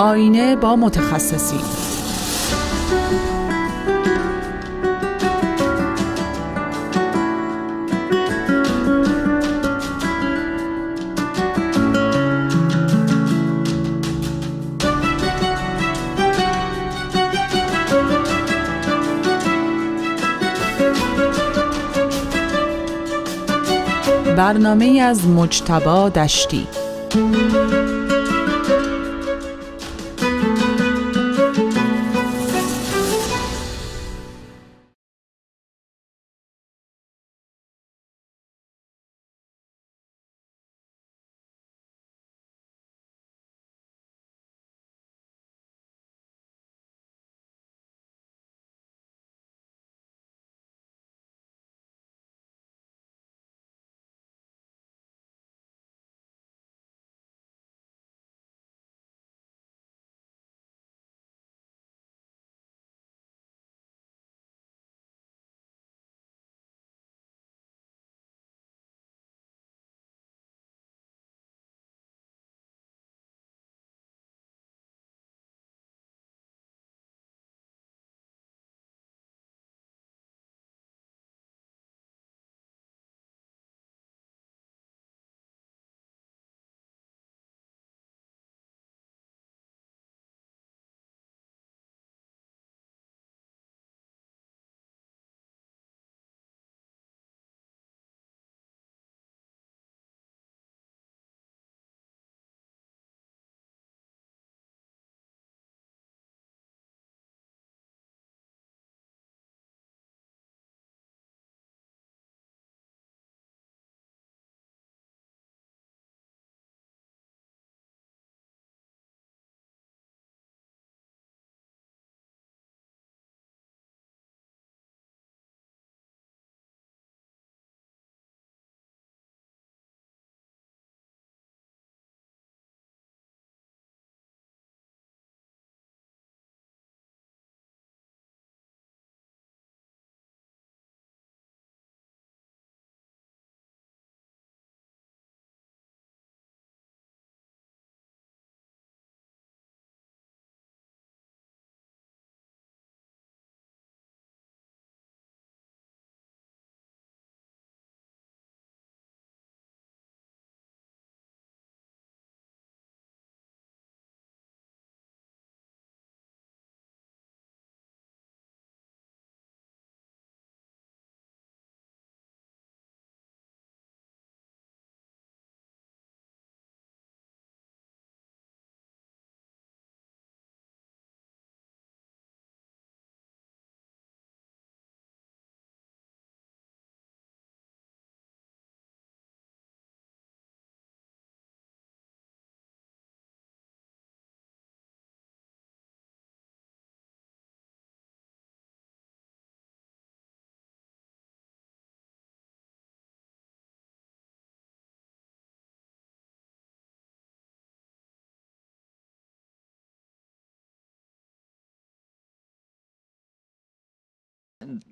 آینه با متخصصی برنامه از مجتبا دشتی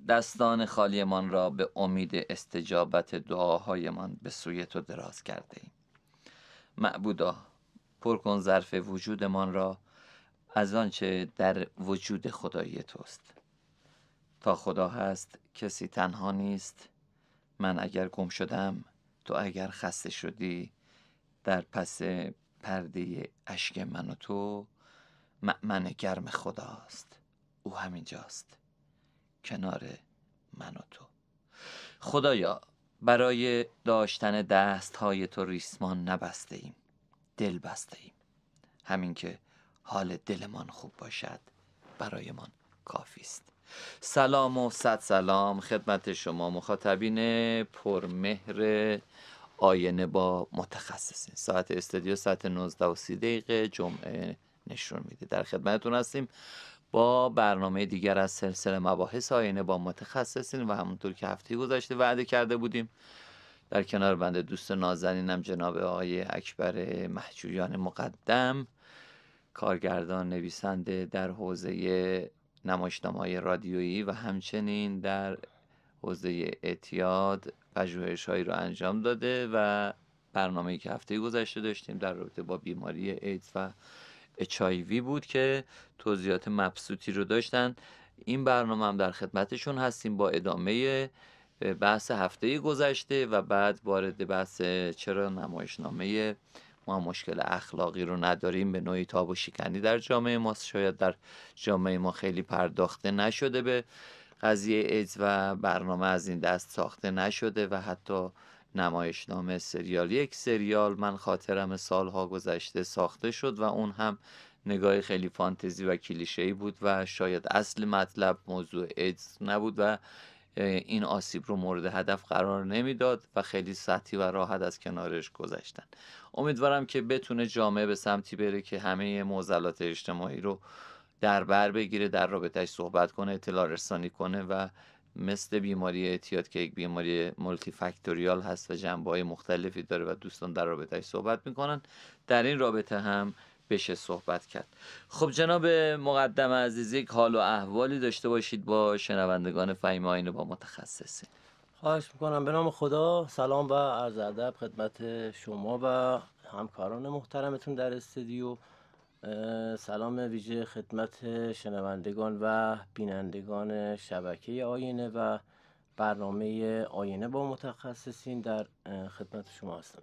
دستان خالیمان را به امید استجابت دعاهایمان به سوی تو دراز کرده ایم معبودا پر کن ظرف وجودمان را از آنچه در وجود خدای توست تا خدا هست کسی تنها نیست من اگر گم شدم تو اگر خسته شدی در پس پرده اشک من و تو من گرم خداست او همینجاست کنار من و تو خدایا برای داشتن دست های تو ریسمان نبسته ایم دل بسته ایم همین که حال دلمان خوب باشد برایمان کافی است سلام و صد سلام خدمت شما مخاطبین پرمهر آینه با متخصصین ساعت استودیو ساعت 19 و 30 دقیقه جمعه نشون میده در خدمتتون هستیم با برنامه دیگر از سلسله مباحث آینه با متخصصین و همونطور که هفته گذشته وعده کرده بودیم در کنار بنده دوست نازنینم جناب آقای اکبر محجویان مقدم کارگردان نویسنده در حوزه های رادیویی و همچنین در حوزه اعتیاد هایی رو انجام داده و برنامه‌ای که هفته گذشته داشتیم در رابطه با بیماری ایدز و HIV بود که توضیحات مبسوطی رو داشتن این برنامه هم در خدمتشون هستیم با ادامه بحث هفته گذشته و بعد وارد بحث چرا نمایشنامه ما مشکل اخلاقی رو نداریم به نوعی تاب و شکنی در جامعه ما شاید در جامعه ما خیلی پرداخته نشده به قضیه ایدز و برنامه از این دست ساخته نشده و حتی نمایشنامه سریال یک سریال من خاطرم سالها گذشته ساخته شد و اون هم نگاه خیلی فانتزی و ای بود و شاید اصل مطلب موضوع ایدز نبود و این آسیب رو مورد هدف قرار نمیداد و خیلی سطحی و راحت از کنارش گذشتن امیدوارم که بتونه جامعه به سمتی بره که همه معضلات اجتماعی رو در بر بگیره در رابطش صحبت کنه اطلاع رسانی کنه و مثل بیماری اعتیاد که یک بیماری مولتی فکتوریال هست و جنبه های مختلفی داره و دوستان در رابطهش صحبت میکنن در این رابطه هم بشه صحبت کرد خب جناب مقدم عزیز یک حال و احوالی داشته باشید با شنوندگان فهیم آینه با متخصصی خواهش میکنم به نام خدا سلام و عرض ادب خدمت شما و همکاران محترمتون در استودیو سلام ویژه خدمت شنوندگان و بینندگان شبکه آینه و برنامه آینه با متخصصین در خدمت شما هستم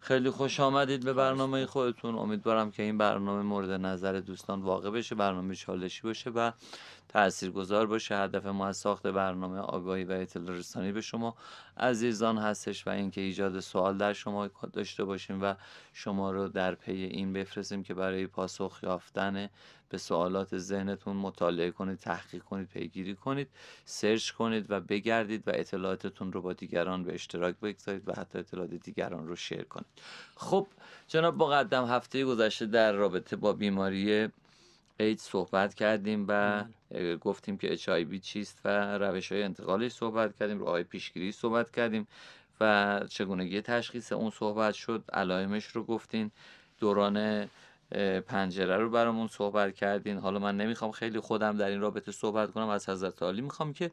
خیلی خوش آمدید به برنامه خودتون امیدوارم که این برنامه مورد نظر دوستان واقع بشه برنامه چالشی باشه و تاثیرگذار باشه هدف ما از ساخت برنامه آگاهی و اطلاع رسانی به شما عزیزان هستش و اینکه ایجاد سوال در شما داشته باشیم و شما رو در پی این بفرستیم که برای پاسخ یافتن به سوالات ذهنتون مطالعه کنید تحقیق کنید پیگیری کنید سرچ کنید و بگردید و اطلاعاتتون رو با دیگران به اشتراک بگذارید و حتی اطلاعات دیگران رو شیر کنید خب جناب با قدم هفته گذشته در رابطه با بیماری اید صحبت کردیم و بله. گفتیم که اچ چیست و روش های انتقالش صحبت کردیم آی پیشگیری صحبت کردیم و چگونگی تشخیص اون صحبت شد علائمش رو گفتین دوران پنجره رو برامون صحبت کردین حالا من نمیخوام خیلی خودم در این رابطه صحبت کنم از حضرت عالی میخوام که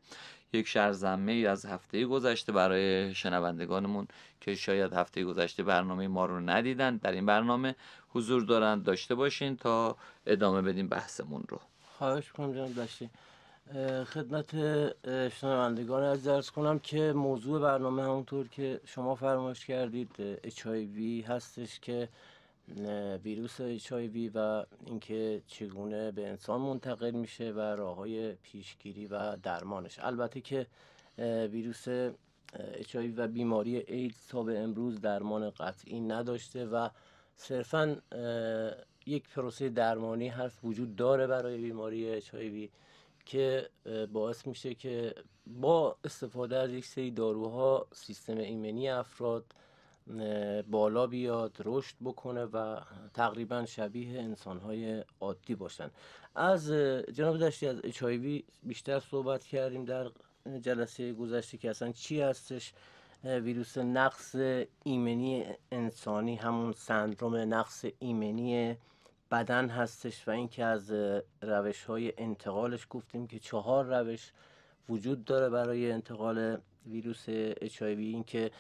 یک شرزمه ای از هفته گذشته برای شنوندگانمون که شاید هفته گذشته برنامه ما رو ندیدن در این برنامه حضور دارند داشته باشین تا ادامه بدیم بحثمون رو خواهش کنم جناب خدمت شنوندگان از درس کنم که موضوع برنامه همونطور که شما فرمایش کردید HIV هستش که ویروس اچ و اینکه چگونه به انسان منتقل میشه و راه های پیشگیری و درمانش البته که ویروس اچ و بیماری ایدز تا به امروز درمان قطعی نداشته و صرفا یک پروسه درمانی هست وجود داره برای بیماری اچ که باعث میشه که با استفاده از یک سری داروها سیستم ایمنی افراد بالا بیاد رشد بکنه و تقریبا شبیه انسانهای عادی باشن از جناب دشتی از اچ بیشتر صحبت کردیم در جلسه گذشته که اصلا چی هستش ویروس نقص ایمنی انسانی همون سندروم نقص ایمنی بدن هستش و اینکه از روش های انتقالش گفتیم که چهار روش وجود داره برای انتقال ویروس HIV این که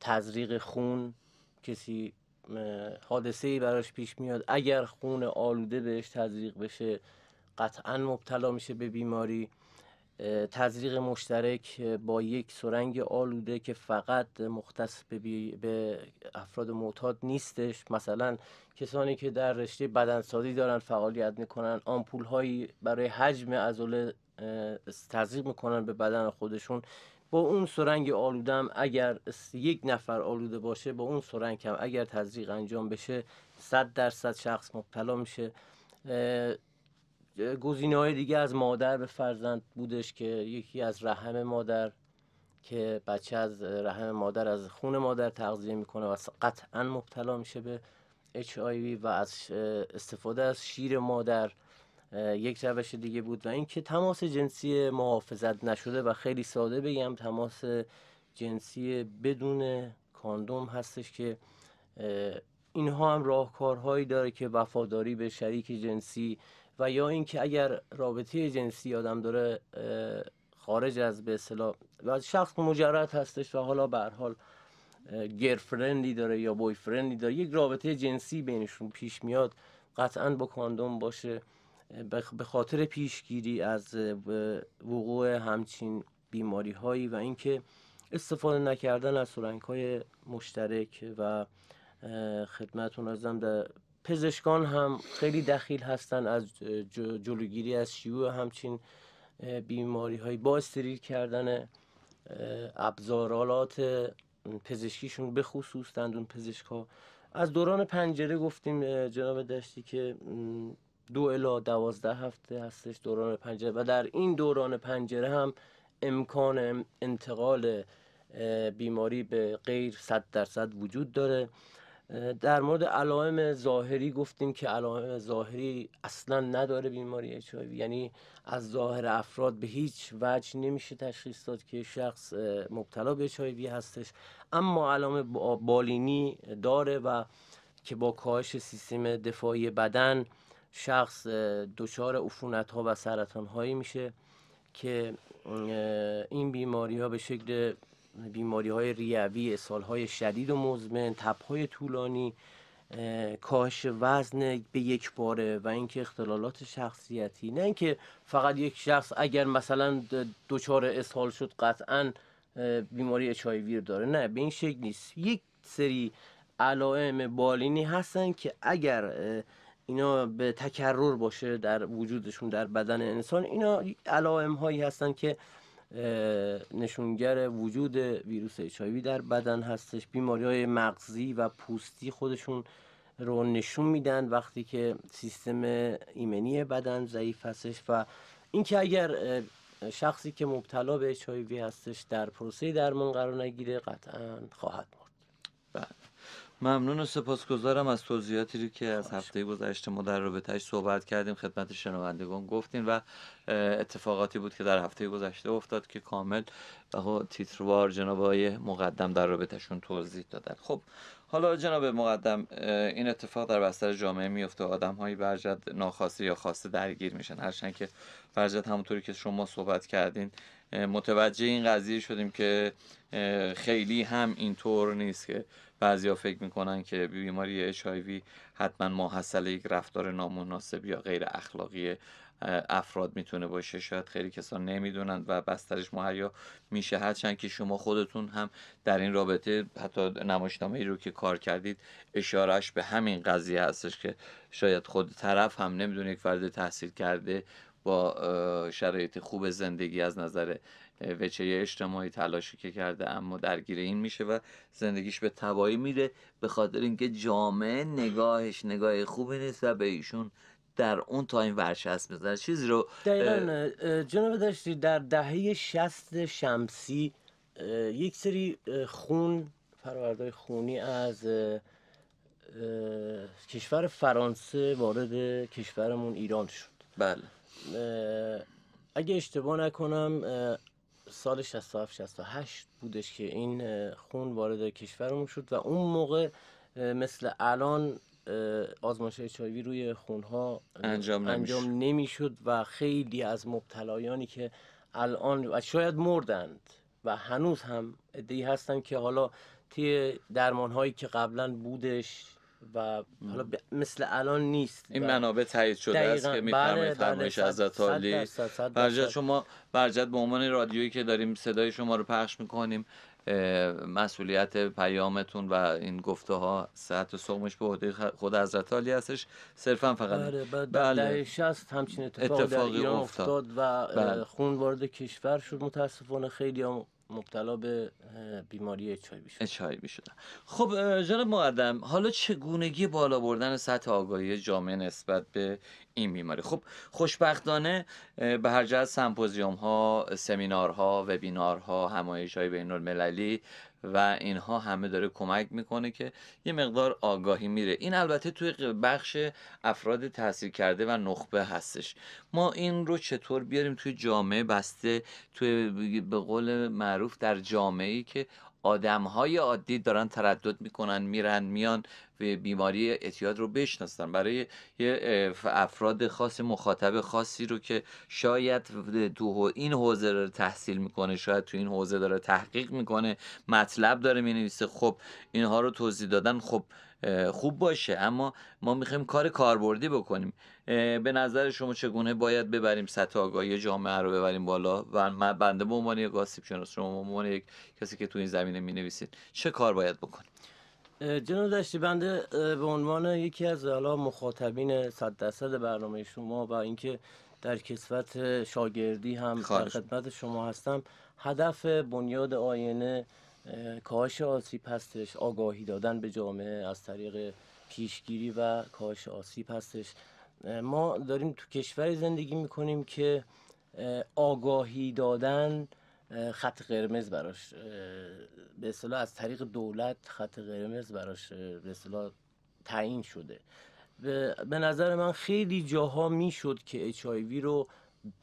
تزریق خون کسی حادثه ای براش پیش میاد اگر خون آلوده بهش تزریق بشه قطعا مبتلا میشه به بیماری تزریق مشترک با یک سرنگ آلوده که فقط مختص به, افراد معتاد نیستش مثلا کسانی که در رشته بدنسازی دارن فعالیت میکنن آمپول هایی برای حجم ازوله تزریق میکنن به بدن خودشون با اون سرنگ آلودم اگر یک نفر آلوده باشه با اون سرنگ هم اگر تزریق انجام بشه صد درصد شخص مبتلا میشه گزینه های دیگه از مادر به فرزند بودش که یکی از رحم مادر که بچه از رحم مادر از خون مادر تغذیه میکنه و قطعا مبتلا میشه به HIV و از استفاده از شیر مادر یک روش دیگه بود و اینکه تماس جنسی محافظت نشده و خیلی ساده بگم تماس جنسی بدون کاندوم هستش که اینها هم راهکارهایی داره که وفاداری به شریک جنسی و یا اینکه اگر رابطه جنسی آدم داره خارج از به اصطلاح و شخص مجرد هستش و حالا به حال گرفرندی داره یا بویفرندی داره یک رابطه جنسی بینشون پیش میاد قطعا با کاندوم باشه به خاطر پیشگیری از وقوع همچین بیماری هایی و اینکه استفاده نکردن از سرنگ های مشترک و خدمتون ازم در پزشکان هم خیلی دخیل هستن از جلوگیری از شیوع همچین بیماری هایی با استریل کردن ابزارالات پزشکیشون به خصوص دندون پزشک ها از دوران پنجره گفتیم جناب دشتی که دو الا دوازده هفته هستش دوران پنجره و در این دوران پنجره هم امکان انتقال بیماری به غیر صد درصد وجود داره در مورد علائم ظاهری گفتیم که علائم ظاهری اصلا نداره بیماری اچ یعنی از ظاهر افراد به هیچ وجه نمیشه تشخیص داد که شخص مبتلا به اچ هستش اما علائم بالینی داره و که با کاهش سیستم دفاعی بدن شخص دچار عفونت ها و سرطان هایی میشه که این بیماری ها به شکل بیماری های ریوی اصال های شدید و مزمن تپ های طولانی کاهش وزن به یک باره و اینکه اختلالات شخصیتی نه اینکه فقط یک شخص اگر مثلا دچار اسهال شد قطعا بیماری اچایوی داره نه به این شکل نیست یک سری علائم بالینی هستن که اگر اینا به تکرر باشه در وجودشون در بدن انسان اینا علائم هایی هستن که نشونگر وجود ویروس HIV در بدن هستش بیماری های مغزی و پوستی خودشون رو نشون میدن وقتی که سیستم ایمنی بدن ضعیف هستش و اینکه اگر شخصی که مبتلا به HIV هستش در پروسه درمان قرار نگیره قطعا خواهد ممنون و سپاسگزارم از توضیحاتی رو که از هفته گذشته ما در رابطهش صحبت کردیم خدمت شنوندگان گفتیم و اتفاقاتی بود که در هفته گذشته افتاد که کامل و تیتروار جناب های مقدم در رابطهشون توضیح دادن خب حالا جناب مقدم این اتفاق در بستر جامعه میفته آدم هایی برجد ناخواسته یا خواسته درگیر میشن هرچند که برجد همونطوری که شما صحبت کردین متوجه این قضیه شدیم که خیلی هم اینطور نیست که بعضیا فکر میکنن که بیماری اچ حتما ماحصل یک رفتار نامناسب یا غیر اخلاقی افراد میتونه باشه شاید خیلی کسان نمیدونند و بسترش مهیا میشه هرچند که شما خودتون هم در این رابطه حتی نمایشنامه ای رو که کار کردید اشارهش به همین قضیه هستش که شاید خود طرف هم نمیدونه یک فرد تحصیل کرده با شرایط خوب زندگی از نظر وچه اجتماعی تلاشی که کرده اما درگیر این میشه و زندگیش به تبایی میره به خاطر اینکه جامعه نگاهش نگاه خوبی نیست و به ایشون در اون تایم ورشست چیزی رو دقیقا جناب داشتی در دهه شست شمسی یک سری خون فراوردهای خونی از کشور فرانسه وارد کشورمون ایران شد بله اگه اشتباه نکنم سال 67 68 بودش که این خون وارد کشورمون شد و اون موقع مثل الان آزمایش چایوی روی خونها انجام, انجام نمیشد و خیلی از مبتلایانی که الان و شاید مردند و هنوز هم ادهی هستن که حالا تی درمان هایی که قبلا بودش و حالا مثل الان نیست این بله. منابع تایید شده است که بله، میفرمایید بله، فرمایش حضرت عالی برجت شما برجت به عنوان رادیویی که داریم صدای شما رو پخش میکنیم مسئولیت پیامتون و این گفته ها صحت و به عهده خود حضرت عالی هستش صرفا فقط آره، بله بله, همچین اتفاقی در افتاد, و بله. خون وارد کشور شد متاسفانه خیلی هم مبتلا به بیماری اچ آی شدن خب جناب مقدم حالا چگونگی بالا بردن سطح آگاهی جامعه نسبت به این بیماری خب خوشبختانه به هر جهت سمپوزیوم ها سمینارها ها همایش های بین المللی و اینها همه داره کمک میکنه که یه مقدار آگاهی میره این البته توی بخش افراد تاثیر کرده و نخبه هستش ما این رو چطور بیاریم توی جامعه بسته توی به قول معروف در جامعه ای که آدم های عادی دارن تردد میکنن میرن میان و بیماری اعتیاد رو بشناسن برای یه افراد خاص مخاطب خاصی رو که شاید تو این حوزه رو تحصیل میکنه شاید تو این حوزه داره تحقیق میکنه مطلب داره مینویسه خب اینها رو توضیح دادن خب خوب باشه اما ما میخوایم کار کاربردی بکنیم به نظر شما چگونه باید ببریم سطح آگاهی جامعه رو ببریم بالا و من بنده به عنوان یک آسیب شناس شما به عنوان یک کسی که تو این زمینه می نویسید چه کار باید بکنیم جناب دشتی بنده به عنوان یکی از حالا مخاطبین صد درصد برنامه شما و اینکه در کسوت شاگردی هم در خدمت شما هستم هدف بنیاد آینه کاهش آسیب هستش آگاهی دادن به جامعه از طریق پیشگیری و کاهش آسیب هستش ما داریم تو کشوری زندگی میکنیم که آگاهی دادن خط قرمز براش به اصطلاح از طریق دولت خط قرمز براش به اصطلاح تعیین شده به نظر من خیلی جاها میشد که HIV رو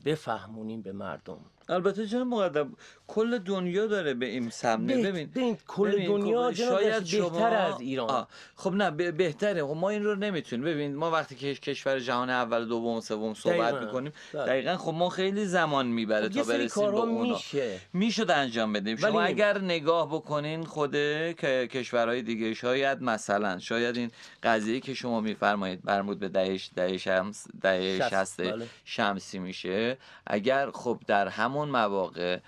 بفهمونیم به مردم البته جناب مقدم کل دنیا داره به این سمنه ببین ببین کل دنیا خب، شاید بهتر از ایران خب نه بهتره خب ما این رو نمیتونیم ببین ما وقتی که کشور جهان اول دوم سوم صحبت میکنیم بله. دقیقا خب ما خیلی زمان میبره خب تا برسیم به اونا میشه میشد انجام بدیم شما ولی... اگر نگاه بکنین خود کشورهای دیگه شاید مثلا شاید این قضیه که شما میفرمایید برمود به دهش ده شمس بله. شمسی میشه اگر خب در همون مواقع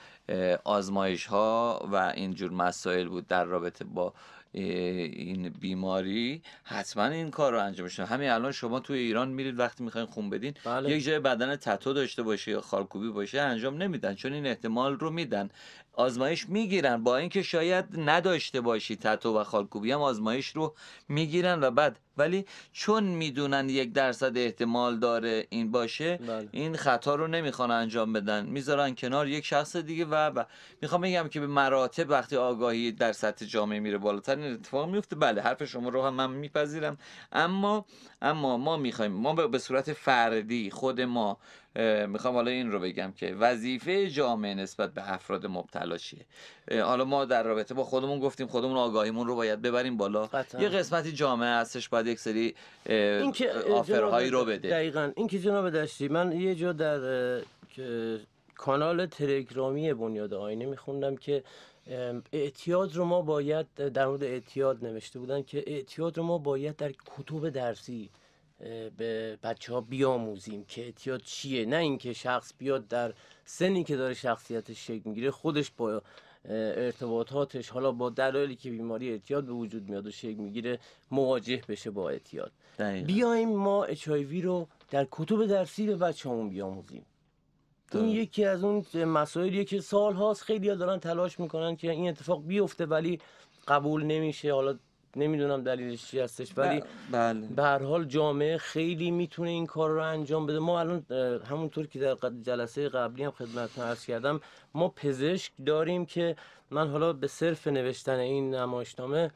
آزمایش ها و اینجور مسائل بود در رابطه با این بیماری حتما این کار رو انجام میشه. همین الان شما توی ایران میرید وقتی میخواین خون بدین بله. یک جای بدن تتو داشته باشه یا خالکوبی باشه انجام نمیدن چون این احتمال رو میدن آزمایش میگیرن با اینکه شاید نداشته باشی تتو و خالکوبی هم آزمایش رو میگیرن و بعد ولی چون میدونن یک درصد احتمال داره این باشه بله. این خطا رو نمیخوان انجام بدن میذارن کنار یک شخص دیگه و, و میخوام بگم که به مراتب وقتی آگاهی در سطح جامعه میره بالاتر این اتفاق میفته بله حرف شما رو هم من میپذیرم اما اما ما میخوایم ما به صورت فردی خود ما میخوام حالا این رو بگم که وظیفه جامعه نسبت به افراد مبتلا چیه حالا ما در رابطه با خودمون گفتیم خودمون آگاهیمون رو باید ببریم بالا قطعا. یه قسمتی جامعه هستش باید یک سری آفرهایی رو بده دقیقا این که جناب داشتی من یه جا در کانال تلگرامی بنیاد آینه میخوندم که اعتیاد رو ما باید در مورد اعتیاد نوشته بودن که اعتیاد رو ما باید در کتب درسی به بچه ها بیاموزیم که اعتیاد چیه نه اینکه شخص بیاد در سنی که داره شخصیتش شکل میگیره خودش با ارتباطاتش حالا با دلایلی که بیماری اعتیاد به وجود میاد و شکل میگیره مواجه بشه با اعتیاد بیایم ما اچایوی رو در کتب درسی به بچه همون بیاموزیم این یکی از اون مسائلیه که سال هاست خیلی دارن تلاش میکنن که این اتفاق بیفته ولی قبول نمیشه حالا نمیدونم دلیلش چی هستش ولی بله. به هر حال جامعه خیلی میتونه این کار رو انجام بده ما الان همونطور که در جلسه قبلی هم خدمتتون عرض کردم ما پزشک داریم که من حالا به صرف نوشتن این نمایشنامه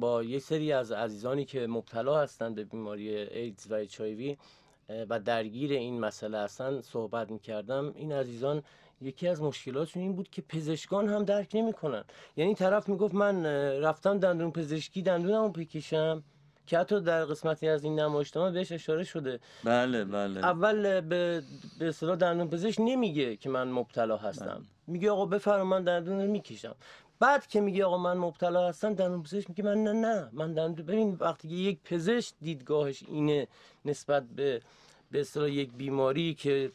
با یه سری از عزیزانی که مبتلا هستند به بیماری ایدز و ایچ و درگیر این مسئله هستن صحبت میکردم این عزیزان یکی از مشکلاتشون این بود که پزشکان هم درک نمیکنن یعنی طرف میگفت من رفتم دندون پزشکی رو پیکشم که حتی در قسمتی از این نمایش بهش اشاره شده بله بله اول به به اصطلاح دندون پزشک نمیگه که من مبتلا هستم بله. میگه آقا بفرما من دندون رو میکشم بعد که میگه آقا من مبتلا هستم دندون پزشک میگه من نه نه من دندون ببین وقتی که یک پزشک دیدگاهش اینه نسبت به به اصطلاح یک بیماری که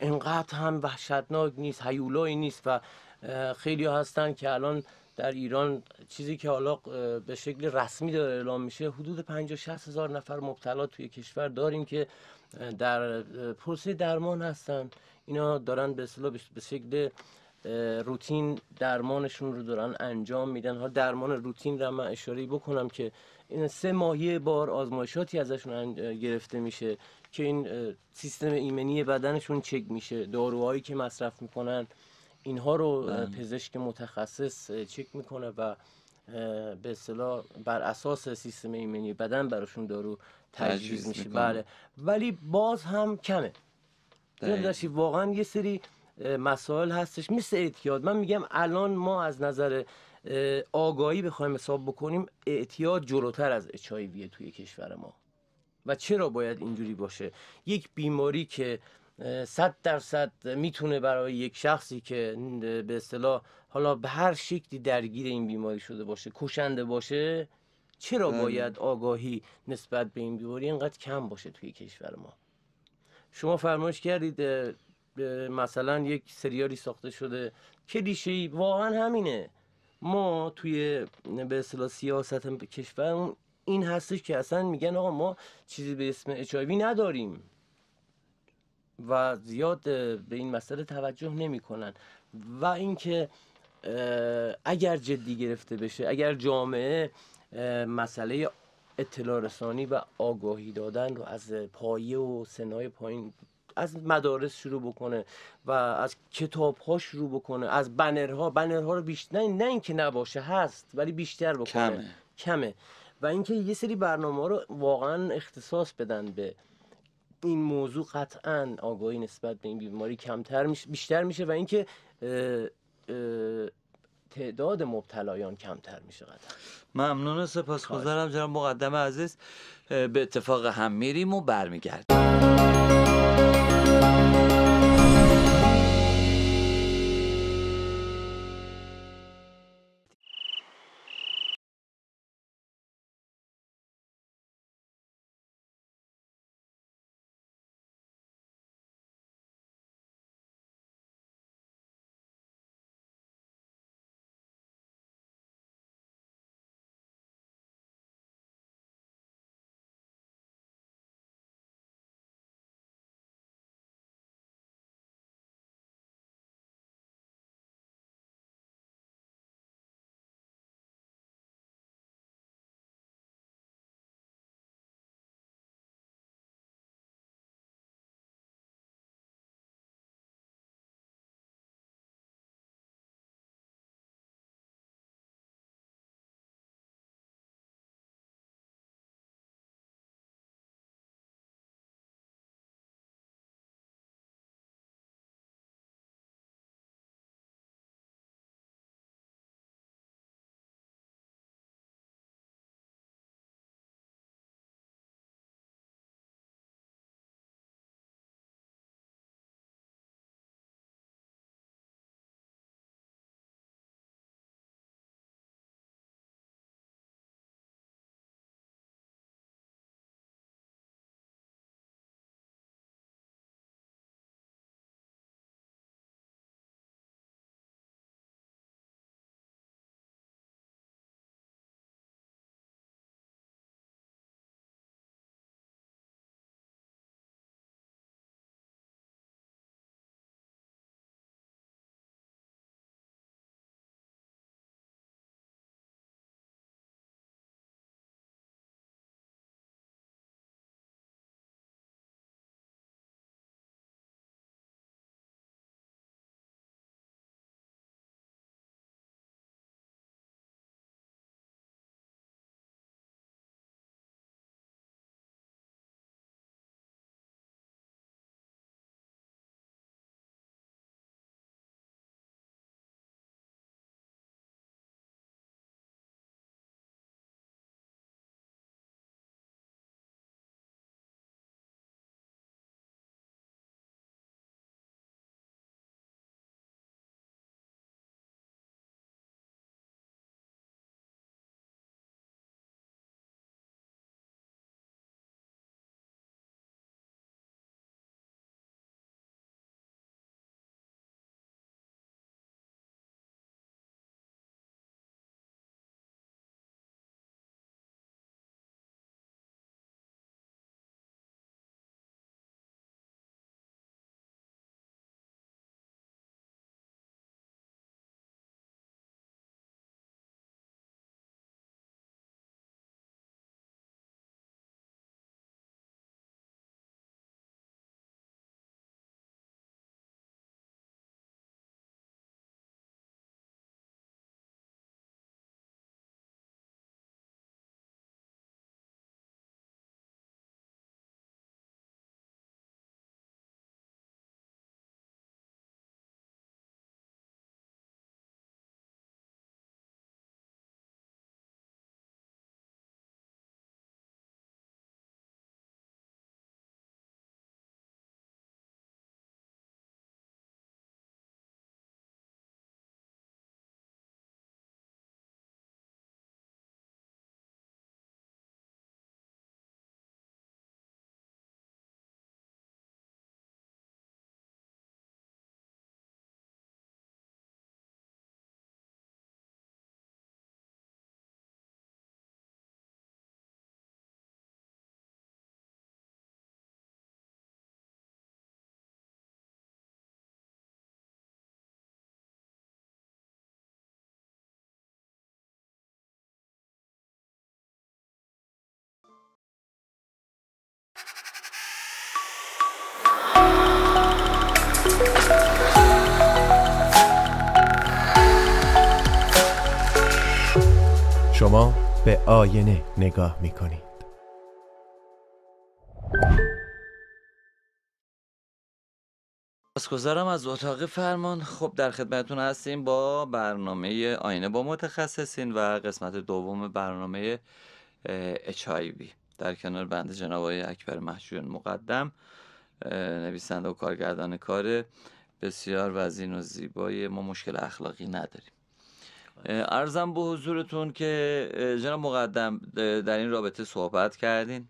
انقدر هم وحشتناک نیست هیولایی نیست و خیلی هستن که الان در ایران چیزی که حالا به شکل رسمی داره اعلام میشه حدود 50 60 هزار نفر مبتلا توی کشور داریم که در پروسه درمان هستن اینا دارن به اصطلاح به شکل روتین درمانشون رو دارن انجام میدن ها درمان روتین رو من اشاره بکنم که این سه ماهی بار آزمایشاتی ازشون گرفته میشه که این سیستم ایمنی بدنشون چک میشه داروهایی که مصرف میکنن اینها رو بله. پزشک متخصص چک میکنه و به اصطلاح بر اساس سیستم ایمنی بدن براشون دارو تجویز میشه بله ولی باز هم کمه یعنی داشتی واقعا یه سری مسائل هستش مثل اعتیاد من میگم الان ما از نظر آگاهی بخوایم حساب بکنیم اعتیاد جلوتر از اچ توی کشور ما و چرا باید اینجوری باشه یک بیماری که صد درصد میتونه برای یک شخصی که به اصطلاح حالا به هر شکلی درگیر این بیماری شده باشه کشنده باشه چرا بله. باید آگاهی نسبت به این بیماری اینقدر کم باشه توی کشور ما شما فرمایش کردید مثلا یک سریالی ساخته شده کلیشه‌ای واقعا همینه ما توی به اصطلاح سیاست کشورمون این هستش که اصلا میگن آقا ما چیزی به اسم اچ نداریم و زیاد به این مسئله توجه نمیکنن و اینکه اگر جدی گرفته بشه اگر جامعه مسئله اطلاع رسانی و آگاهی دادن رو از پایه و سنای پایین از مدارس شروع بکنه و از کتاب ها شروع بکنه از بنرها بنرها رو بیشتر نه, نه اینکه نباشه هست ولی بیشتر بکنه کمه کمه و اینکه یه سری برنامه رو واقعا اختصاص بدن به این موضوع قطعا آگاهی نسبت به این بیماری کمتر میشه بیشتر میشه و اینکه تعداد مبتلایان کمتر میشه قطعا ممنون سپاس سپاسگزارم جناب مقدم عزیز به اتفاق هم میریم و برمیگردیم شما به آینه نگاه میکنید کنید. گذارم از اتاق فرمان خب در خدمتون هستیم با برنامه آینه با متخصصین و قسمت دوم برنامه HIV در کنار بند جناب اکبر محجوریان مقدم نویسنده و کارگردان کاره بسیار وزین و زیبایی ما مشکل اخلاقی نداریم ارزم به حضورتون که جناب مقدم در این رابطه صحبت کردین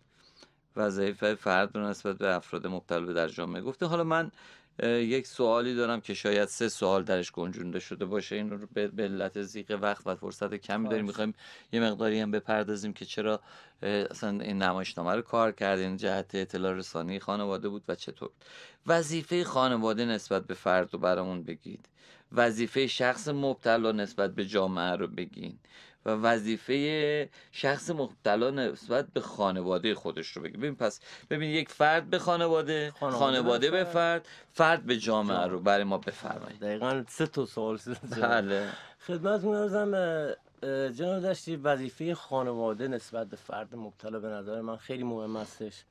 وظایف فرد رو نسبت به افراد مبتلا در جامعه گفته حالا من یک سوالی دارم که شاید سه سوال درش گنجونده شده باشه این رو به علت زیق وقت و فرصت کمی داریم میخوایم یه مقداری هم بپردازیم که چرا اصلا این نمایشنامه رو کار کردین جهت اطلاع رسانی خانواده بود و چطور وظیفه خانواده نسبت به فرد رو برامون بگید وظیفه شخص مبتلا نسبت به جامعه رو بگین و وظیفه شخص مبتلا نسبت به خانواده خودش رو بگه ببین پس ببین یک فرد به خانواده خانواده, به فرد فرد به جامعه رو برای ما بفرمایید دقیقا سه تا سوال بله خدمت جناب داشتی وظیفه خانواده نسبت به فرد مبتلا به نظر من خیلی مهم هستش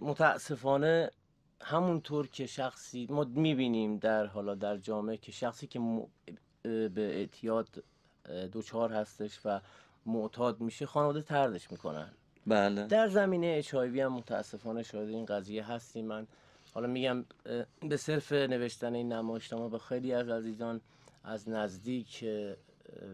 متاسفانه همونطور که شخصی ما میبینیم در حالا در جامعه که شخصی که به اعتیاد دوچار هستش و معتاد میشه خانواده تردش میکنن بله در زمینه اچ هم متاسفانه شاید این قضیه هستیم من حالا میگم به صرف نوشتن این نمایشنامه به خیلی از عزیزان از نزدیک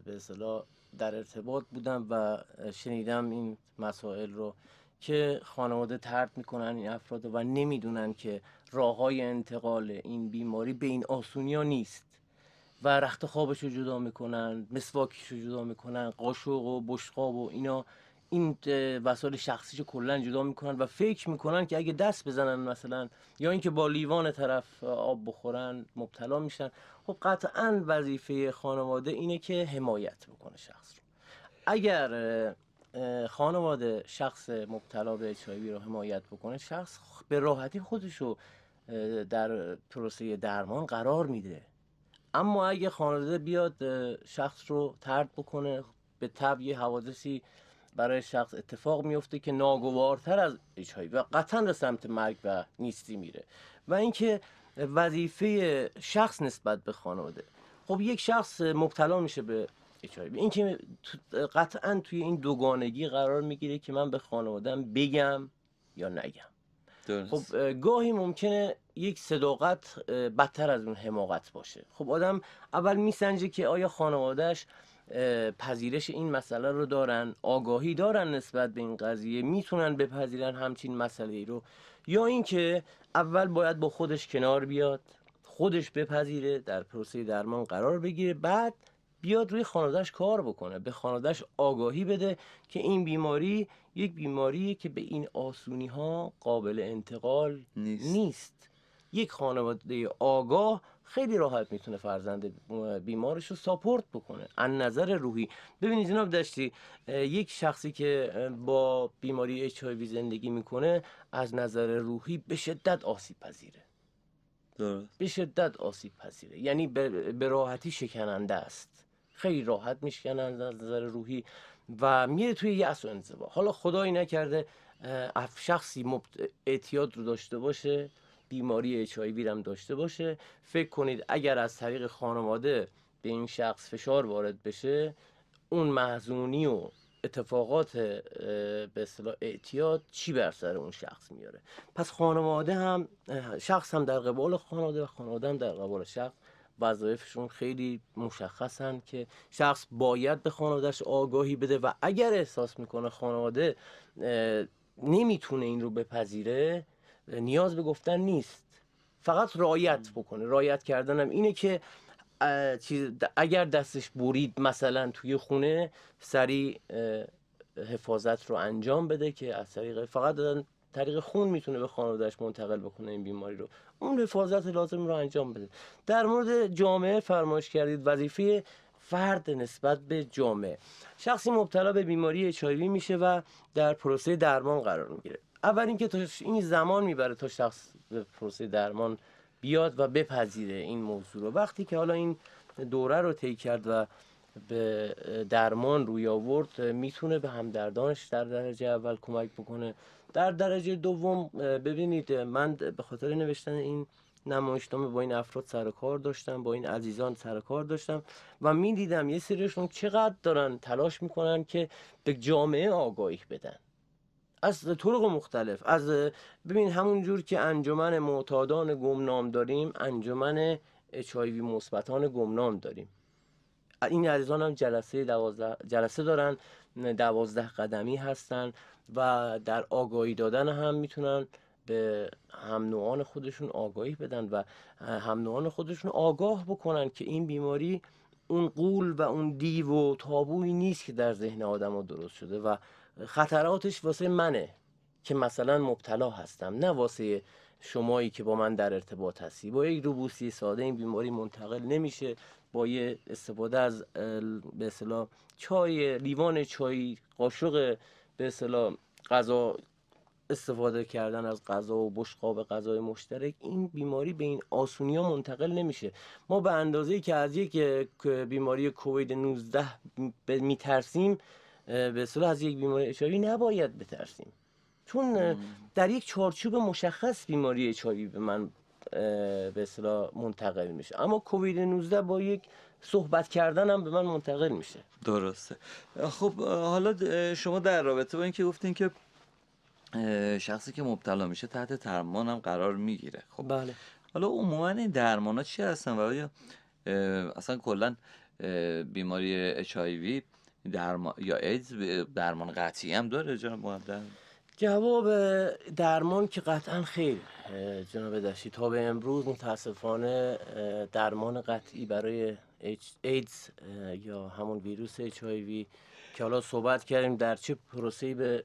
به اصطلاح در ارتباط بودم و شنیدم این مسائل رو که خانواده ترد میکنن این افراد و نمیدونن که راه های انتقال این بیماری به این آسونی ها نیست و رخت خوابش رو جدا میکنن مسواکش رو جدا میکنن قاشق و بشقاب و اینا این وسایل شخصیش کلا جدا میکنن و فکر میکنن که اگه دست بزنن مثلا یا اینکه با لیوان طرف آب بخورن مبتلا میشن خب قطعا وظیفه خانواده اینه که حمایت بکنه شخص رو اگر خانواده شخص مبتلا به چایبی رو حمایت بکنه شخص به راحتی خودش رو در پروسه درمان قرار میده اما اگه خانواده بیاد شخص رو ترد بکنه به طب یه حوادثی برای شخص اتفاق میفته که ناگوارتر از ایچایی و قطعا به سمت مرگ و نیستی میره و اینکه وظیفه شخص نسبت به خانواده خب یک شخص مبتلا میشه به اچایوی این که قطعا توی این دوگانگی قرار میگیره که من به خانوادم بگم یا نگم خب گاهی ممکنه یک صداقت بدتر از اون حماقت باشه خب آدم اول میسنجه که آیا خانوادهش پذیرش این مسئله رو دارن آگاهی دارن نسبت به این قضیه میتونن بپذیرن همچین مسئله رو یا اینکه اول باید با خودش کنار بیاد خودش بپذیره در پروسه درمان قرار بگیره بعد بیاد روی خانوادهش کار بکنه به خانوادهش آگاهی بده که این بیماری یک بیماریه که به این آسونی ها قابل انتقال نیست, یک خانواده آگاه خیلی راحت میتونه فرزند بیمارش رو ساپورت بکنه از نظر روحی ببینید جناب داشتی یک شخصی که با بیماری اچ زندگی میکنه از نظر روحی به شدت آسیب پذیره به شدت آسیب پذیره یعنی به راحتی شکننده است خیلی راحت میشکنن از نظر روحی و میره توی یأس و انزوا حالا خدایی نکرده شخصی مبت... اعتیاد رو داشته باشه بیماری اچ هم داشته باشه فکر کنید اگر از طریق خانواده به این شخص فشار وارد بشه اون محزونی و اتفاقات به اصطلاح اعتیاد چی بر سر اون شخص میاره پس خانواده هم شخص هم در قبال خانواده و خانواده هم در قبال شخص وظایفشون خیلی مشخصن که شخص باید به خانوادهش آگاهی بده و اگر احساس میکنه خانواده نمیتونه این رو بپذیره نیاز به گفتن نیست فقط رایت بکنه رایت کردنم اینه که اگر دستش برید مثلا توی خونه سریع حفاظت رو انجام بده که از طریق فقط دادن طریق خون میتونه به خانوادهش منتقل بکنه این بیماری رو اون حفاظت لازم رو انجام بده در مورد جامعه فرمایش کردید وظیفه فرد نسبت به جامعه شخصی مبتلا به بیماری اچایوی میشه و در پروسه درمان قرار میگیره اول اینکه تا این زمان میبره تا شخص به پروسه درمان بیاد و بپذیره این موضوع رو وقتی که حالا این دوره رو طی کرد و به درمان روی آورد میتونه به همدردانش در درجه اول کمک بکنه در درجه دوم ببینید من به خاطر نوشتن این نمایشنامه با این افراد سر کار داشتم با این عزیزان سر کار داشتم و میدیدم یه سریشون چقدر دارن تلاش میکنن که به جامعه آگاهی بدن از طرق مختلف از ببین جور که انجمن معتادان گمنام داریم انجمن وی مثبتان گمنام داریم این عزیزان هم جلسه دوازده جلسه دارن دوازده قدمی هستن و در آگاهی دادن هم میتونن به هم نوعان خودشون آگاهی بدن و هم نوعان خودشون آگاه بکنن که این بیماری اون قول و اون دیو و تابویی نیست که در ذهن آدم درست شده و خطراتش واسه منه که مثلا مبتلا هستم نه واسه شمایی که با من در ارتباط هستی با یک روبوسی ساده این بیماری منتقل نمیشه با یه استفاده از به اصطلاح چای لیوان چای قاشق به اصطلاح غذا استفاده کردن از غذا و بشقاب غذای مشترک این بیماری به این آسونی ها منتقل نمیشه ما به اندازه که از یک بیماری کووید 19 میترسیم به صلاح از یک بیماری اشاری نباید بترسیم چون در یک چارچوب مشخص بیماری اچ به من به اصطلاح منتقل میشه اما کووید 19 با یک صحبت کردن هم به من منتقل میشه درسته خب حالا شما در رابطه با اینکه گفتین که شخصی که مبتلا میشه تحت درمان هم قرار میگیره خب بله حالا عموما این درمان ها چی هستن و آیا اصلا کلا بیماری اچ درمان یا ایدز درمان قطعی هم داره جناب مهندس جواب درمان که قطعا خیر جناب دشتی تا به امروز متاسفانه درمان قطعی برای ایدز یا همون ویروس اچ که حالا صحبت کردیم در چه پروسه‌ای به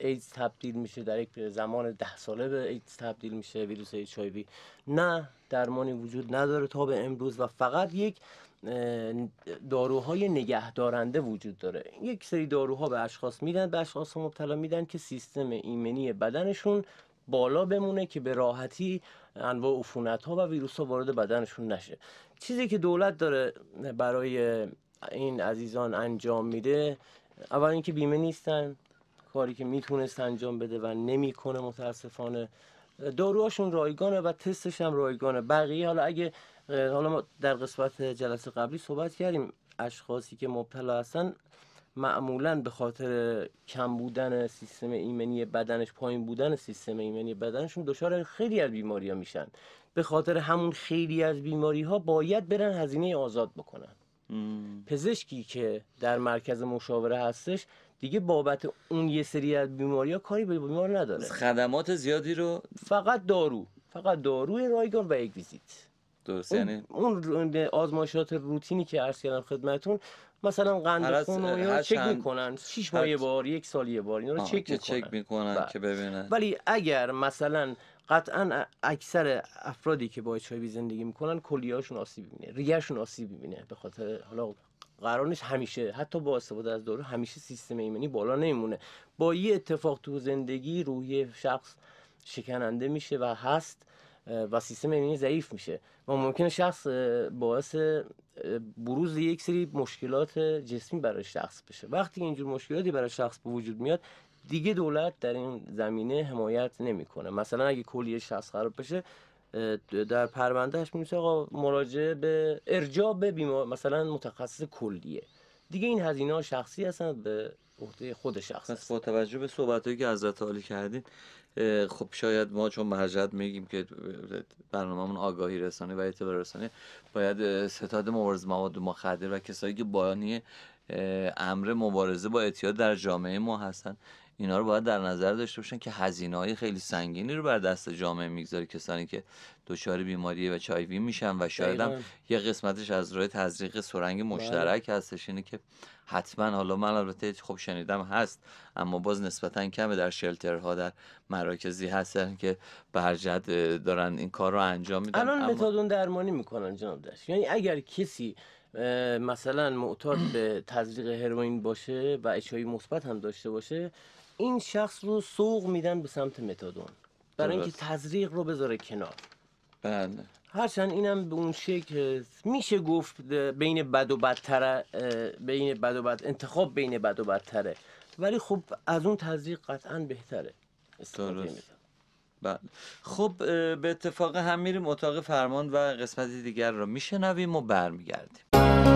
ایدز تبدیل میشه در یک زمان ده ساله به ایدز تبدیل میشه ویروس اچ نه درمانی وجود نداره تا به امروز و فقط یک داروهای نگهدارنده وجود داره یک سری داروها به اشخاص میدن به اشخاص مبتلا میدن که سیستم ایمنی بدنشون بالا بمونه که به راحتی انواع عفونت ها و ویروس ها وارد بدنشون نشه چیزی که دولت داره برای این عزیزان انجام میده اول اینکه بیمه نیستن کاری که میتونست انجام بده و نمیکنه متاسفانه داروهاشون رایگانه و تستش هم رایگانه بقیه حالا اگه حالا ما در قسمت جلسه قبلی صحبت کردیم اشخاصی که مبتلا هستن معمولا به خاطر کم بودن سیستم ایمنی بدنش پایین بودن سیستم ایمنی بدنشون دچار خیلی از بیماری ها میشن به خاطر همون خیلی از بیماری ها باید برن هزینه آزاد بکنن پزشکی که در مرکز مشاوره هستش دیگه بابت اون یه سری از بیماری ها کاری به بیمار نداره خدمات زیادی رو فقط دارو فقط داروی رایگان و یک ویزیت یعنی اون آزمایشات روتینی که عرض کردم خدمتون مثلا قند خون چک میکنن 6 ماه یه بار یک سال یه بار اینا رو چک میکنن بله. که ببینن ولی اگر مثلا قطعا اکثر افرادی که با اچ زندگی میکنن کلیهاشون آسیب میبینه ریه‌شون آسیب میبینه به خاطر حالا قرارش همیشه حتی با استفاده از دارو همیشه سیستم ایمنی بالا نمیمونه با یه اتفاق تو زندگی روحی شخص شکننده میشه و هست و سیستم ایمنی ضعیف میشه و ممکنه شخص باعث بروز یک سری مشکلات جسمی برای شخص بشه وقتی اینجور مشکلاتی برای شخص به وجود میاد دیگه دولت در این زمینه حمایت نمیکنه مثلا اگه کلیه شخص خراب بشه در پروندهش میشه آقا مراجعه به ارجاع به بیمار مثلا متخصص کلیه دیگه این هزینه ها شخصی هستن به عهده خود شخص هست. با توجه به صحبت که حضرت عالی کردین خب شاید ما چون مرجعت میگیم که برنامهمون آگاهی رسانه و اطلاع رسانه باید ستاد مبارز مواد مخدر و کسایی که بایانی امر مبارزه با اعتیاد در جامعه ما هستن اینا رو باید در نظر داشته باشن که هزینه های خیلی سنگینی رو بر دست جامعه میگذاره کسانی که دچار بیماری و چایوی میشن و شاید هم یه قسمتش از روی تزریق سرنگ بله. مشترک هستش اینه که حتما حالا من البته خوب شنیدم هست اما باز نسبتا کمه در شلترها در مراکزی هستن که برجد دارن این کار رو انجام میدن الان اما... متادون درمانی میکنن جناب داشت یعنی اگر کسی مثلا معتاد به تزریق هروئین باشه و اچ مثبت هم داشته باشه این شخص رو سوق میدن به سمت متادون برای اینکه تزریق رو بذاره کنار بله هرچند اینم به اون شکل میشه گفت بین بد و بدتر بین بد و بد انتخاب بین بد و بدتره ولی خب از اون تزریق قطعا بهتره بله. خب به اتفاق هم میریم اتاق فرمان و قسمت دیگر رو میشنویم و برمیگردیم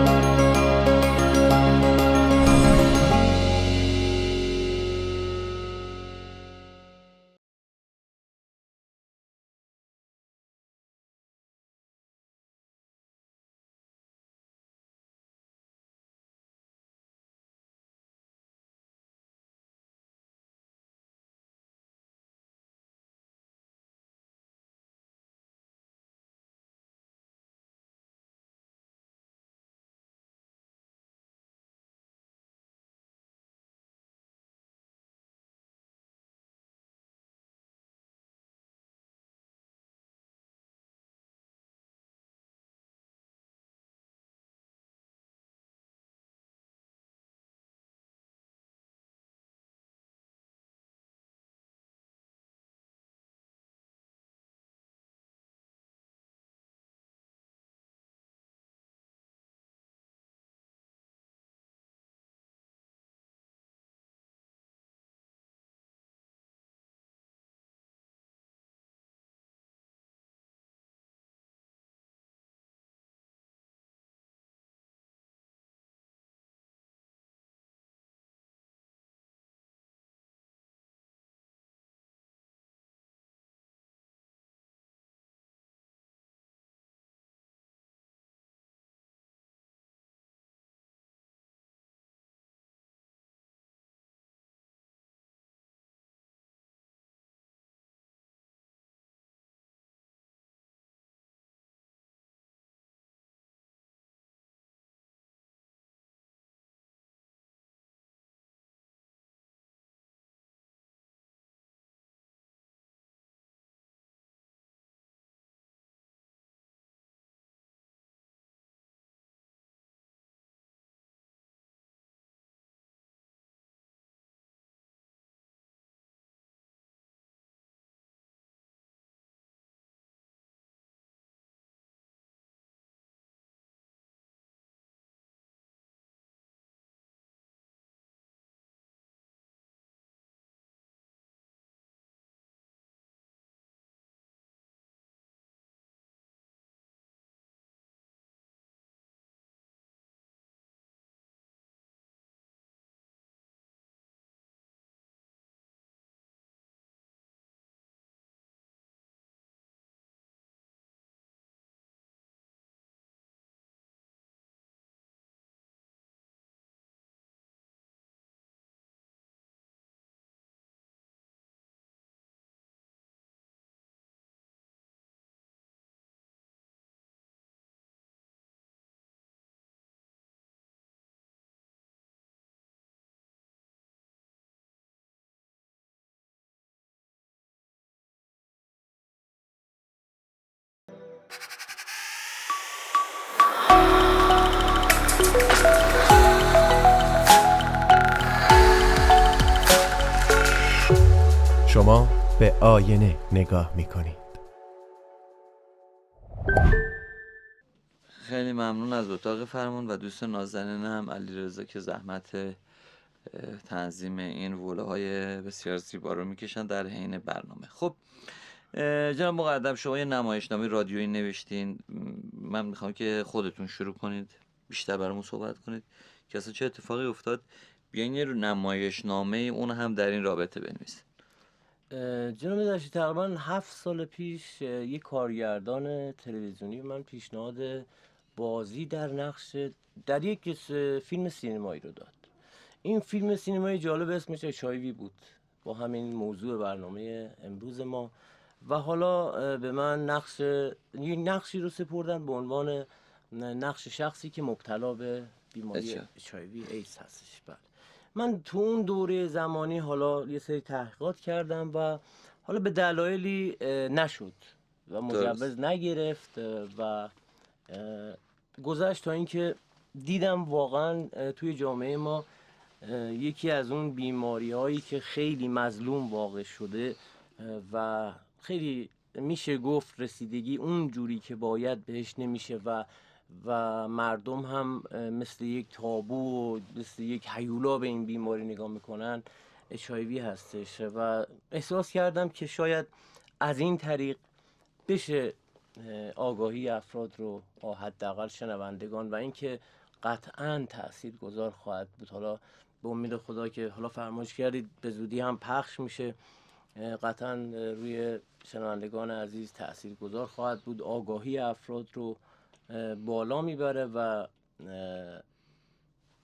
شما به آینه نگاه میکنید خیلی ممنون از اتاق فرمون و دوست نازنینم هم علی که زحمت تنظیم این های بسیار زیبا رو میکشن در حین برنامه خب جناب مقدم شما یه نمایشنامه رادیویی نوشتین من میخوام که خودتون شروع کنید بیشتر برامون صحبت کنید که اصلا چه اتفاقی افتاد بیاین یه نمایشنامه اون هم در این رابطه بنویسید جناب داشتی تقریبا هفت سال پیش یک کارگردان تلویزیونی من پیشنهاد بازی در نقش در یک فیلم سینمایی رو داد این فیلم سینمایی جالب اسمش اشایوی بود با همین موضوع برنامه امروز ما و حالا به من نقش یک نقشی رو سپردن به عنوان نقش شخصی که مبتلا به بیماری اشایوی ایس هستش بله من تو اون دوره زمانی حالا یه سری تحقیقات کردم و حالا به دلایلی نشد و مجوز نگرفت و گذشت تا اینکه دیدم واقعا توی جامعه ما یکی از اون بیماری هایی که خیلی مظلوم واقع شده و خیلی میشه گفت رسیدگی اون جوری که باید بهش نمیشه و و مردم هم مثل یک تابو و مثل یک حیولا به این بیماری نگاه میکنن اچایوی هستش و احساس کردم که شاید از این طریق بشه آگاهی افراد رو حداقل شنوندگان و اینکه قطعا تأثیر گذار خواهد بود حالا به امید خدا که حالا فرمایش کردید به زودی هم پخش میشه قطعا روی شنوندگان عزیز تأثیر گذار خواهد بود آگاهی افراد رو بالا میبره و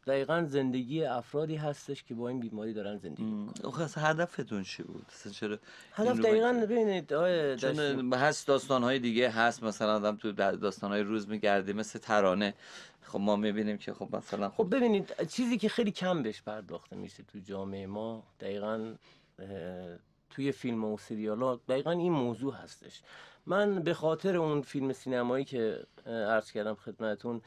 دقیقا زندگی افرادی هستش که با این بیماری دارن زندگی میکنن آخه هدفتون چی بود؟ چرا هدف دقیقا ببینید چون هست داستان های دیگه هست مثلا آدم تو داستان های روز میگردی مثل ترانه خب ما میبینیم که خب مثلا خب, خب ببینید چیزی که خیلی کم بهش پرداخته میشه تو جامعه ما دقیقا توی فیلم و سریال دقیقا این موضوع هستش من به خاطر اون فیلم سینمایی که عرض کردم خدمتون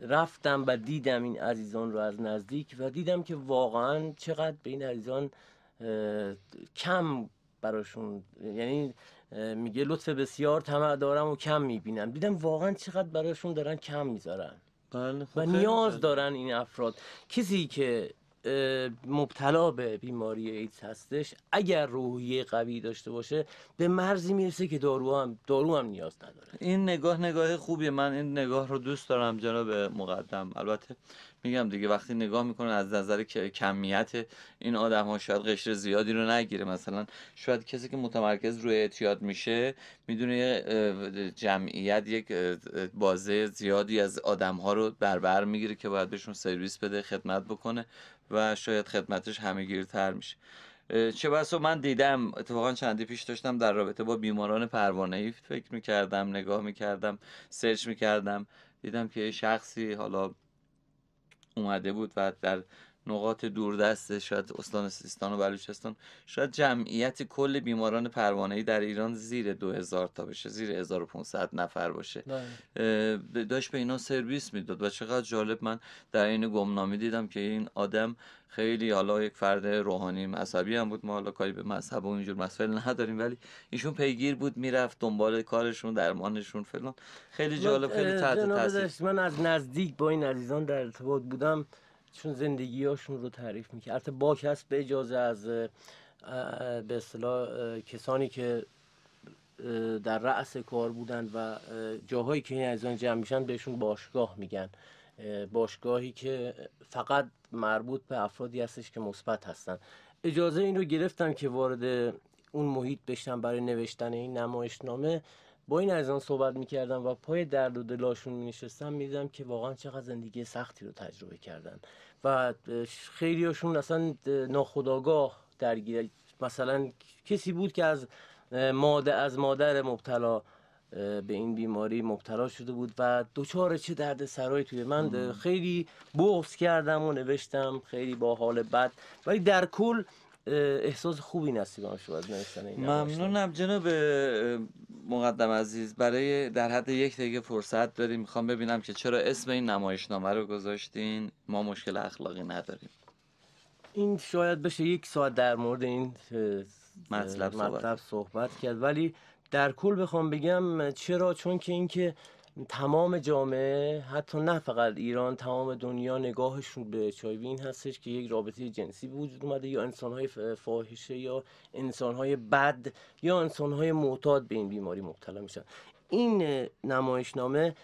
رفتم و دیدم این عزیزان رو از نزدیک و دیدم که واقعا چقدر به این عزیزان کم براشون یعنی میگه لطف بسیار طمع دارم و کم میبینم دیدم واقعا چقدر براشون دارن کم میذارن بله، خب و نیاز دارن این افراد کسی که مبتلا به بیماری ایدز هستش اگر روحیه قوی داشته باشه به مرزی میرسه که دارو هم دارو هم نیاز نداره این نگاه نگاه خوبیه من این نگاه رو دوست دارم جناب مقدم البته میگم دیگه وقتی نگاه میکنه از نظر کمیت این آدم ها شاید قشر زیادی رو نگیره مثلا شاید کسی که متمرکز روی اعتیاد میشه میدونه جمعیت یک بازه زیادی از آدم ها رو بربر میگیره که باید بهشون سرویس بده خدمت بکنه و شاید خدمتش همهگیرتر میشه چه بسا من دیدم اتفاقا چندی پیش داشتم در رابطه با بیماران پروانه ای فکر میکردم نگاه میکردم سرچ میکردم دیدم که یه شخصی حالا اومده بود و در نقاط دوردست شاید استان سیستان و بلوچستان شاید جمعیت کل بیماران پروانه ای در ایران زیر 2000 تا بشه زیر 1500 نفر باشه بله. داشت به اینا سرویس میداد و چقدر جالب من در این گمنامی دیدم که این آدم خیلی حالا یک فرد روحانی مذهبی هم بود ما حالا کاری به مذهب و اینجور مسائل نداریم ولی ایشون پیگیر بود میرفت دنبال کارشون درمانشون فلان خیلی جالب خیلی تحت تاثیر من از نزدیک با این عزیزان در ارتباط بودم چون زندگی هاشون رو تعریف میکرد البته با به اجازه از به اصطلاح کسانی که در رأس کار بودند و جاهایی که این آن جمع میشن بهشون باشگاه میگن باشگاهی که فقط مربوط به افرادی هستش که مثبت هستن اجازه این رو گرفتم که وارد اون محیط بشم برای نوشتن این نمایشنامه با این از صحبت میکردم و پای درد و دلاشون مینشستم میدیدم که واقعا چقدر زندگی سختی رو تجربه کردن و خیلیاشون اصلا ناخداگاه درگیر مثلا کسی بود که از ماده از مادر مبتلا به این بیماری مبتلا شده بود و دچار چه درد سرای توی من خیلی بغض کردم و نوشتم خیلی با حال بد ولی در کل احساس خوبی نصیبم شد از نوشتن ممنونم جناب مقدم عزیز برای در حد یک دقیقه فرصت داریم میخوام ببینم که چرا اسم این نمایشنامه رو گذاشتین ما مشکل اخلاقی نداریم این شاید بشه یک ساعت در مورد این مطلب صحبت. صحبت کرد ولی در کل بخوام بگم چرا چون که اینکه تمام جامعه حتی نه فقط ایران تمام دنیا نگاهشون به چایوی این هستش که یک رابطه جنسی به وجود اومده یا انسانهای فاحشه یا انسانهای بد یا انسانهای معتاد به این بیماری مبتلا میشن این نمایشنامه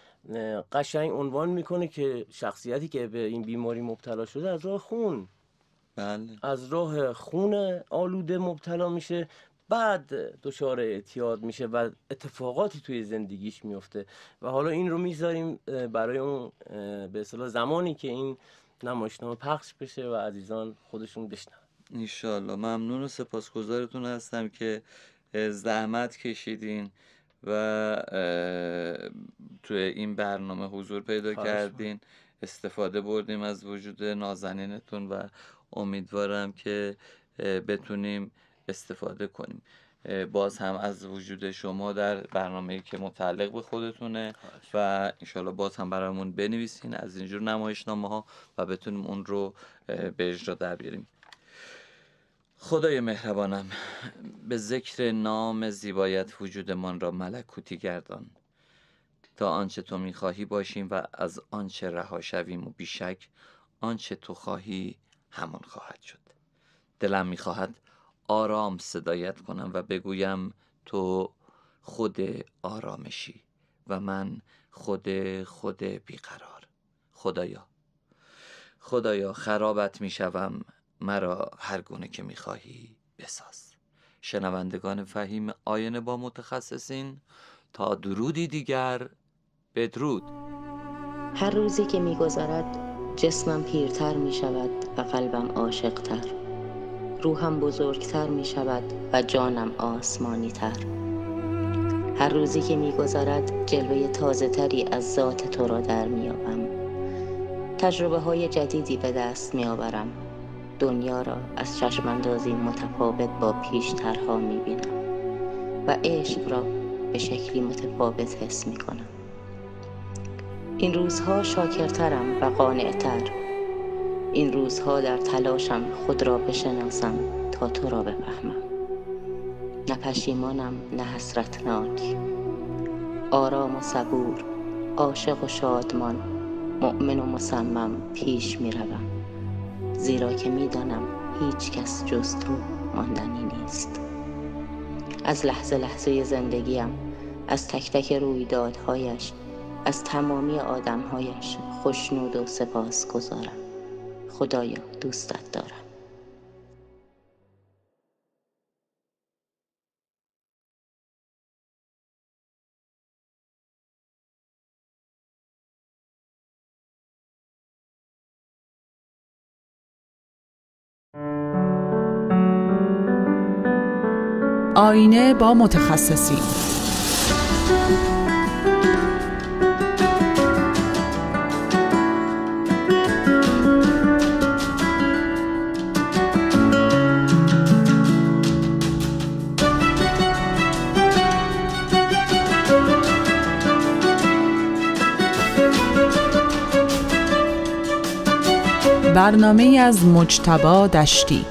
قشنگ عنوان میکنه که شخصیتی که به این بیماری مبتلا شده از راه خون بله. از راه خون آلوده مبتلا میشه بعد دچار اعتیاد میشه و اتفاقاتی توی زندگیش میفته و حالا این رو میذاریم برای اون به اصطلاح زمانی که این نمایشنامه پخش بشه و عزیزان خودشون بشنون انشالله ممنون و سپاسگزارتون هستم که زحمت کشیدین و توی این برنامه حضور پیدا کردین استفاده بردیم از وجود نازنینتون و امیدوارم که بتونیم استفاده کنیم باز هم از وجود شما در برنامه که متعلق به خودتونه و انشالله باز هم برامون بنویسین از اینجور نامه ها و بتونیم اون رو به اجرا در بیاریم خدای مهربانم به ذکر نام زیبایت وجودمان را ملکوتی گردان تا آنچه تو میخواهی باشیم و از آنچه رها شویم و بیشک آنچه تو خواهی همان خواهد شد دلم میخواهد آرام صدایت کنم و بگویم تو خود آرامشی و من خود خود بیقرار خدایا خدایا خرابت شوم مرا هر گونه که خواهی بساز شنوندگان فهیم آینه با متخصصین تا درودی دیگر بدرود هر روزی که گذارد جسمم پیرتر می شود و قلبم عاشقتر روحم بزرگتر می شود و جانم آسمانی تر هر روزی که می گذارد جلوه تازه تری از ذات تو را در می آبم. تجربه های جدیدی به دست می آورم. دنیا را از چشماندازی متفاوت با پیشترها می بینم و عشق را به شکلی متفاوت حس می کنم. این روزها شاکرترم و قانعتر این روزها در تلاشم خود را بشناسم تا تو را بفهمم نه پشیمانم نه حسرتناک آرام و صبور عاشق و شادمان مؤمن و مصمم پیش می روم زیرا که می دانم هیچ کس جز تو ماندنی نیست از لحظه لحظه زندگیم از تک تک رویدادهایش از تمامی آدمهایش خوشنود و سپاس گذارم خدایا دوستت دارم آینه با متخصصین برنامه از مجتبا دشتی